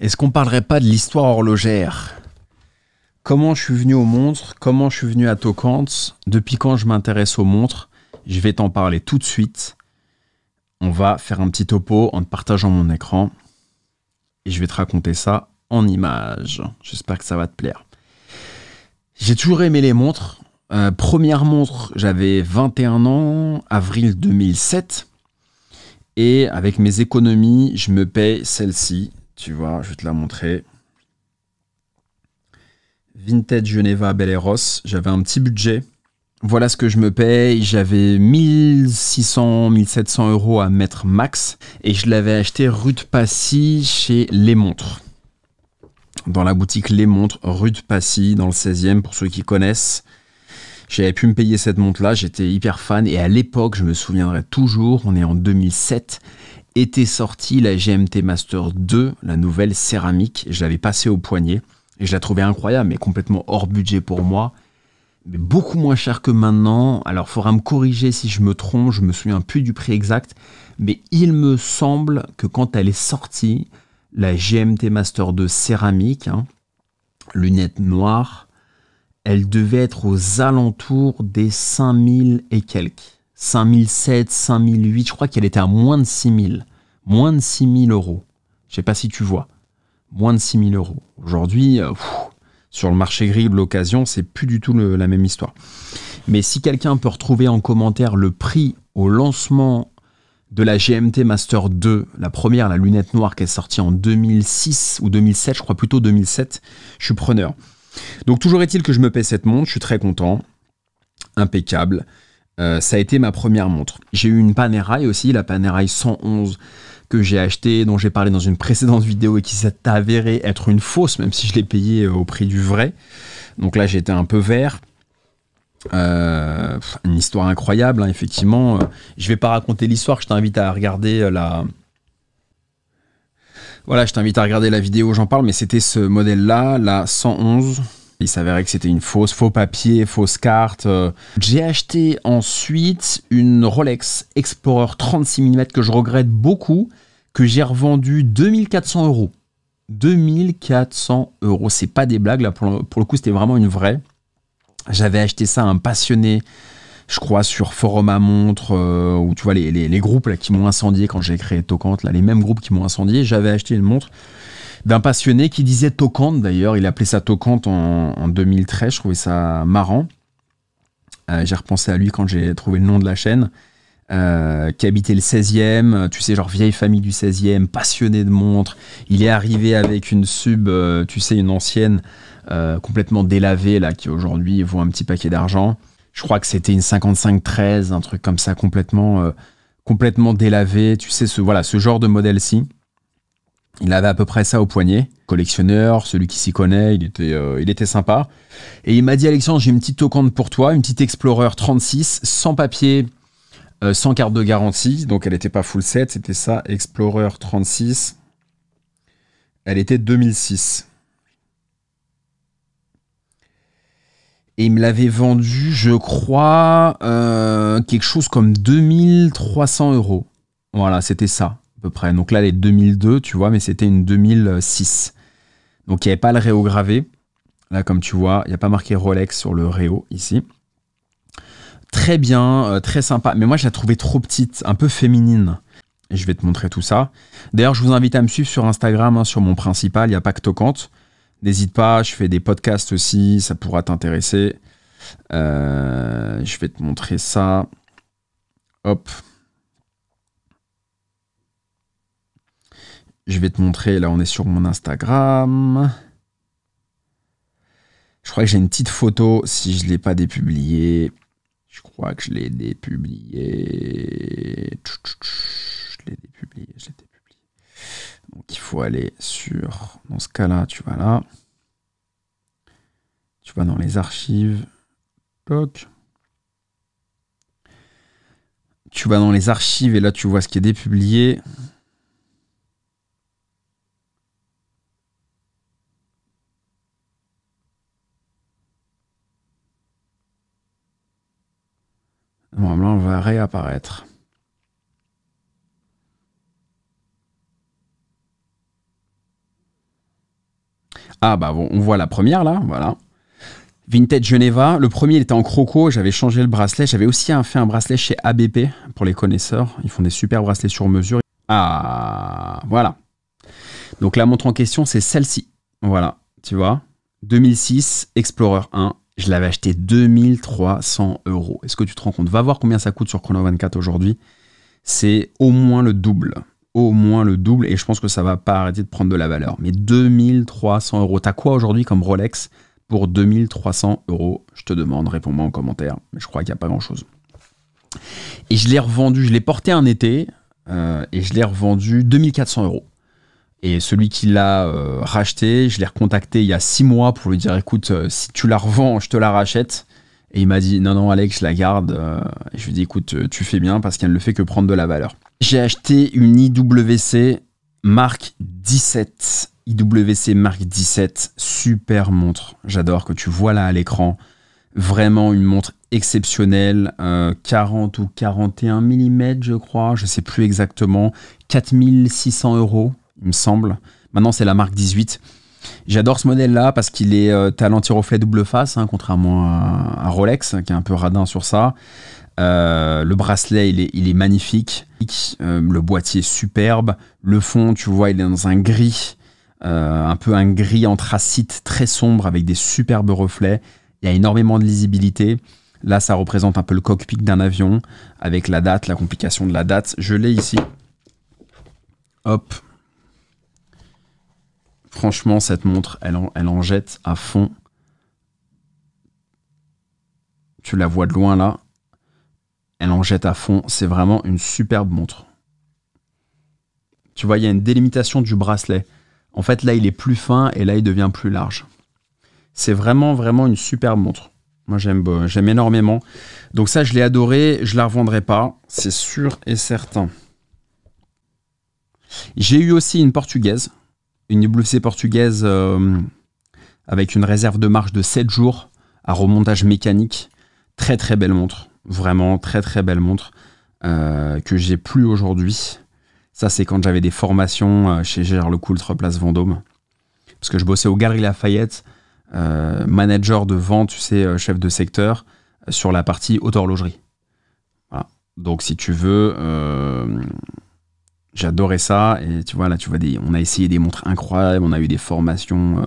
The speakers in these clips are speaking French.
Est-ce qu'on parlerait pas de l'histoire horlogère Comment je suis venu aux montres Comment je suis venu à Tocantes Depuis quand je m'intéresse aux montres Je vais t'en parler tout de suite. On va faire un petit topo en te partageant mon écran. Et je vais te raconter ça en images. J'espère que ça va te plaire. J'ai toujours aimé les montres. Euh, première montre, j'avais 21 ans, avril 2007. Et avec mes économies, je me paye celle-ci, tu vois, je vais te la montrer. Vintage Geneva Belleros. J'avais un petit budget. Voilà ce que je me paye. J'avais 1600, 1700 euros à mettre max. Et je l'avais acheté rue de Passy chez Les Montres. Dans la boutique Les Montres, rue de Passy, dans le 16e, pour ceux qui connaissent. J'avais pu me payer cette montre-là, j'étais hyper fan. Et à l'époque, je me souviendrai toujours, on est en 2007, était sortie la GMT Master 2, la nouvelle céramique. Je l'avais passée au poignet et je la trouvais incroyable, mais complètement hors budget pour moi. Mais beaucoup moins cher que maintenant. Alors, faudra me corriger si je me trompe, je me souviens plus du prix exact. Mais il me semble que quand elle est sortie, la GMT Master 2 céramique, lunette hein, lunettes noires, elle devait être aux alentours des 5000 et quelques. 5007, 5008, je crois qu'elle était à moins de 6000. Moins de 6000 euros. Je sais pas si tu vois. Moins de 6000 euros. Aujourd'hui, euh, sur le marché gris de l'occasion, c'est plus du tout la même histoire. Mais si quelqu'un peut retrouver en commentaire le prix au lancement de la GMT Master 2, la première, la lunette noire qui est sortie en 2006 ou 2007, je crois plutôt 2007, je suis preneur. Donc toujours est-il que je me paie cette montre, je suis très content, impeccable. Euh, ça a été ma première montre. J'ai eu une Panerai aussi, la Panerai 111 que j'ai achetée, dont j'ai parlé dans une précédente vidéo et qui s'est avérée être une fausse, même si je l'ai payée euh, au prix du vrai. Donc là, j'étais un peu vert. Euh, une histoire incroyable, hein, effectivement. Je ne vais pas raconter l'histoire, je t'invite à regarder la. Voilà, je t'invite à regarder la vidéo, j'en parle, mais c'était ce modèle-là, la 111. Il s'avérait que c'était une fausse, faux papier, fausse carte. Euh, j'ai acheté ensuite une Rolex Explorer 36 mm que je regrette beaucoup, que j'ai revendu 2400 euros. 2400 euros, c'est pas des blagues là, pour le, coup c'était vraiment une vraie. J'avais acheté ça à un passionné je crois, sur Forum à Montre, euh, où tu vois les, les, groupes qui m'ont incendié quand j'ai créé Tocante, là, les mêmes groupes qui m'ont incendié, j'avais acheté une montre d'un passionné qui disait Tocante d'ailleurs. Il appelait ça Tocante en, 2013. Je trouvais ça marrant. Euh, j'ai repensé à lui quand j'ai trouvé le nom de la chaîne. Euh, qui habitait le 16e, tu sais, genre vieille famille du 16e, passionné de montres. Il est arrivé avec une sub, euh, tu sais, une ancienne, complètement délavée, là, qui aujourd'hui vaut un petit paquet d'argent. Je crois que c'était une 55-13, un truc comme ça, complètement, complètement délavé. Tu sais, ce, voilà, ce genre de modèle-ci. Il avait à peu près ça au poignet. Collectionneur, celui qui s'y connaît, il était, euh, il était sympa. Et il m'a dit Alexandre, j'ai une petite tocante pour toi, une petite Explorer 36, sans papier, euh, sans carte de garantie. Donc elle n'était pas full set, c'était ça, Explorer 36. Elle était 2006. Et il me l'avait vendue, je crois, euh, quelque chose comme 2300 euros. Voilà, c'était ça peu près. Donc là, les 2002, tu vois, mais c'était une 2006. Donc il n'y avait pas le réo gravé. Là, comme tu vois, il n'y a pas marqué Rolex sur le réo ici. Très bien, euh, très sympa. Mais moi, je la trouvais trop petite, un peu féminine. Et je vais te montrer tout ça. D'ailleurs, je vous invite à me suivre sur Instagram, hein, sur mon principal, il n'y a pas que Tocante. N'hésite pas, je fais des podcasts aussi, ça pourra t'intéresser. Euh, je vais te montrer ça. Hop, Je vais te montrer, là on est sur mon Instagram. Je crois que j'ai une petite photo si je ne l'ai pas dépubliée. Je crois que je l'ai dépubliée. Je l'ai dépubliée, je l'ai dépubliée. Donc il faut aller sur, dans ce cas-là, tu vas là. Tu vas dans les archives. tu vas dans les archives et là tu vois ce qui est dépublié. on blanc va réapparaître. Ah bah bon, on voit la première là, voilà. Vintage Geneva, le premier il était en croco, j'avais changé le bracelet, j'avais aussi fait un bracelet chez ABP pour les connaisseurs, ils font des super bracelets sur mesure. Ah voilà. Donc la montre en question c'est celle-ci. Voilà, tu vois. 2006 Explorer 1 je l'avais acheté 2300 euros. Est-ce que tu te rends compte Va voir combien ça coûte sur Chrono 24 aujourd'hui. C'est au moins le double. Au moins le double. Et je pense que ça va pas arrêter de prendre de la valeur. Mais 2300 euros. T'as quoi aujourd'hui comme Rolex pour 2300 euros Je te demande, réponds-moi en commentaire. Mais je crois qu'il n'y a pas grand-chose. Et je l'ai revendu, je l'ai porté un été, euh, et je l'ai revendu 2400 euros. Et celui qui l'a euh, racheté, je l'ai recontacté il y a six mois pour lui dire écoute, euh, si tu la revends, je te la rachète. Et il m'a dit non, non, Alex, je la garde. Euh, je lui ai dit écoute, tu fais bien parce qu'elle ne le fait que prendre de la valeur. J'ai acheté une IWC Mark 17. IWC Mark 17, super montre. J'adore que tu vois là à l'écran. Vraiment une montre exceptionnelle, 40 ou 41 mm, je crois, je ne sais plus exactement. 4600 euros il me semble. Maintenant, c'est la marque 18. J'adore ce modèle-là parce qu'il est euh, talent reflet double face, hein, contrairement à, un Rolex, qui est un peu radin sur ça. Euh, le bracelet, il est, il est magnifique. Euh, le boîtier, superbe. Le fond, tu vois, il est dans un gris, un peu un gris anthracite très sombre avec des superbes reflets. Il y a énormément de lisibilité. Là, ça représente un peu le cockpit d'un avion avec la date, la complication de la date. Je l'ai ici. Hop, franchement, cette montre, elle en, jette à fond. Tu la vois de loin là. Elle en jette à fond. C'est vraiment une superbe montre. Tu vois, il y a une délimitation du bracelet. En fait, là, il est plus fin et là, il devient plus large. C'est vraiment, vraiment une superbe montre. Moi, j'aime, j'aime énormément. Donc ça, je l'ai adoré. Je la revendrai pas. C'est sûr et certain. J'ai eu aussi une portugaise une WC portugaise euh, avec une réserve de marche de 7 jours à remontage mécanique. Très très belle montre, vraiment très très belle montre euh, que j'ai plus aujourd'hui. Ça c'est quand j'avais des formations euh, chez Gérard Coultre Place Vendôme. Parce que je bossais au Galerie Lafayette, manager de vente, tu sais, chef de secteur, sur la partie haute horlogerie. Donc si tu veux j'adorais ça. Et tu vois, là, tu vois, des, on a essayé des montres incroyables, on a eu des formations. Euh,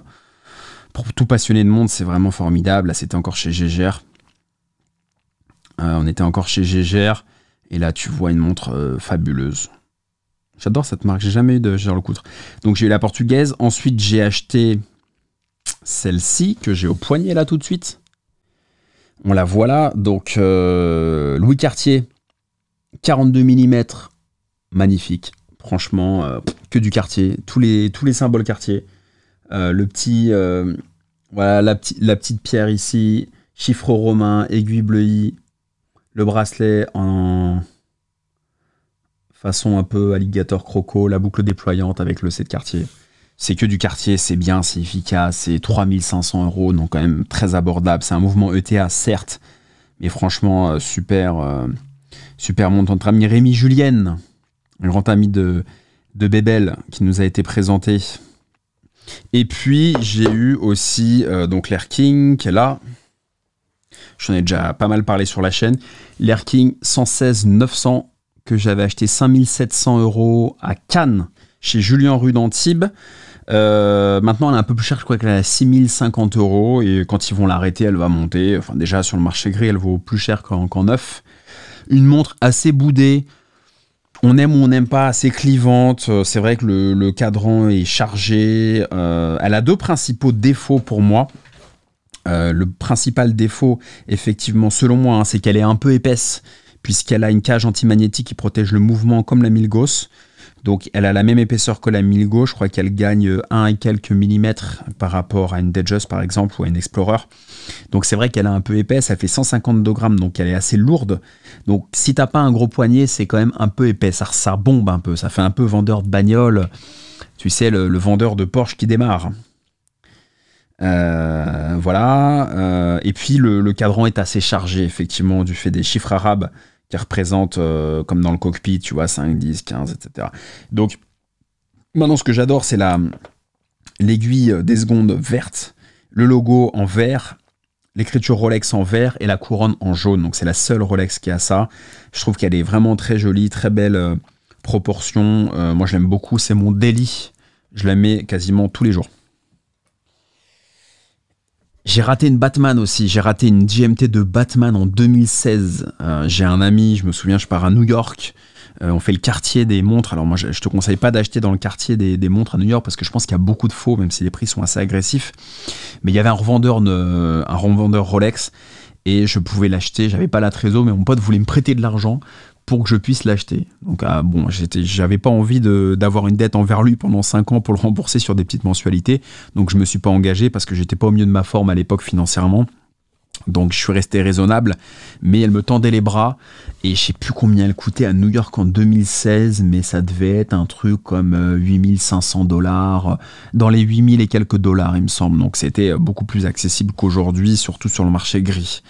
pour tout passionné de monde, c'est vraiment formidable. Là, c'était encore chez Gégère. Euh, on était encore chez Gégère. Et là, tu vois une montre euh, fabuleuse. J'adore cette marque. J'ai jamais eu de Gérald Coutre. Donc, j'ai eu la portugaise. Ensuite, j'ai acheté celle-ci que j'ai au poignet là tout de suite. On la voit là. Donc, Louis Cartier, 42 mm, magnifique. Franchement, euh, que du quartier. Tous les, tous les symboles quartier. Euh, le petit. Euh, voilà, la, petite pierre ici. Chiffre romain, aiguille bleuie. Le bracelet en façon un peu alligator croco. La boucle déployante avec le C de quartier. C'est que du quartier, c'est bien, c'est efficace. C'est 3500 euros, donc quand même très abordable. C'est un mouvement ETA, certes. Mais franchement, super, super montant de tram. Rémi Julienne, un grand ami de, de Bébel qui nous a été présenté. Et puis j'ai eu aussi euh, donc Lair King qui est là. J'en ai déjà pas mal parlé sur la chaîne. L'Air King 116 900 que j'avais acheté 5700 euros à Cannes chez Julien Rue euh, maintenant, elle est un peu plus chère, je crois qu'elle est à 6050 euros. Et quand ils vont l'arrêter, elle va monter. Enfin, déjà, sur le marché gris, elle vaut plus cher qu'en neuf. Une montre assez boudée, on aime ou on n'aime pas, assez clivante. Euh, c'est vrai que le, cadran est chargé. Euh, elle a deux principaux défauts pour moi. Euh, le principal défaut, effectivement, selon moi, hein, c'est qu'elle est un peu épaisse, puisqu'elle a une cage antimagnétique qui protège le mouvement comme la Milgauss. Donc elle a la même épaisseur que la Milgo, je crois qu'elle gagne 1 euh, et quelques millimètres par rapport à une Datejust par exemple ou à une Explorer. Donc c'est vrai qu'elle est un peu épaisse, elle fait 152 grammes, donc elle est assez lourde. Donc si t'as pas un gros poignet, c'est quand même un peu épais, ça, ça bombe un peu, ça fait un peu vendeur de bagnole, tu sais, le, vendeur de Porsche qui démarre. Euh, voilà. Euh, et puis le, cadran est assez chargé, effectivement, du fait des chiffres arabes qui représente euh, comme dans le cockpit, tu vois, 5, 10, 15, etc. Donc, maintenant, ce que j'adore, c'est la l'aiguille euh, des secondes verte, le logo en vert, l'écriture Rolex en vert et la couronne en jaune. Donc, c'est la seule Rolex qui a ça. Je trouve qu'elle est vraiment très jolie, très belle euh, proportion. moi, je l'aime beaucoup. C'est mon délit. Je la mets quasiment tous les jours. J'ai raté une Batman aussi, j'ai raté une GMT de Batman en 2016. Euh, j'ai un ami, je me souviens, je pars à New York, euh, on fait le quartier des montres. Alors moi, je, te conseille pas d'acheter dans le quartier des, montres à New York parce que je pense qu'il y a beaucoup de faux, même si les prix sont assez agressifs. Mais il y avait un revendeur, un revendeur Rolex et je pouvais l'acheter. J'avais pas la trésor, mais mon pote voulait me prêter de l'argent pour que je puisse l'acheter. Donc ah, bon, j'avais pas envie d'avoir une dette envers lui pendant 5 ans pour le rembourser sur des petites mensualités. Donc je me suis pas engagé parce que j'étais pas au mieux de ma forme à l'époque financièrement. Donc je suis resté raisonnable, mais elle me tendait les bras et je sais plus combien elle coûtait à New York en 2016, mais ça devait être un truc comme 8500 euh, dollars, euh, dans les 8000 et quelques dollars il me semble. Donc c'était euh, beaucoup plus accessible qu'aujourd'hui, surtout sur le marché gris.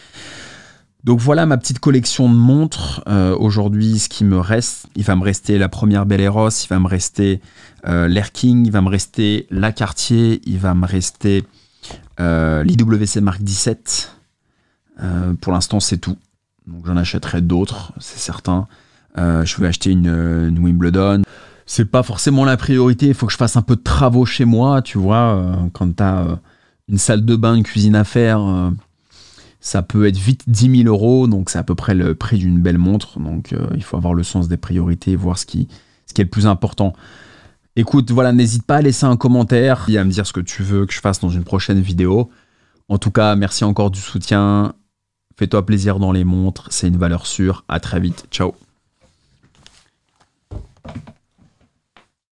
Donc voilà ma petite collection de montres. Euh, aujourd'hui, ce qui me reste, il va me rester la première Belleros, il va me rester euh, l'Air King, il va me rester la Cartier, il va me rester euh, l'IWC Mark 17. pour l'instant, c'est tout. Donc j'en achèterai d'autres, c'est certain. je vais acheter une, une Wimbledon. C'est pas forcément la priorité, il faut que je fasse un peu de travaux chez moi, tu vois, quand t'as une salle de bain, une cuisine à faire ça peut être vite 10 000 euros, donc c'est à peu près le prix d'une belle montre. Donc euh, il faut avoir le sens des priorités, voir ce qui, ce qui est le plus important. Écoute, voilà, n'hésite pas à laisser un commentaire et à me dire ce que tu veux que je fasse dans une prochaine vidéo. En tout cas, merci encore du soutien. Fais-toi plaisir dans les montres, c'est une valeur sûre. À très vite. Ciao.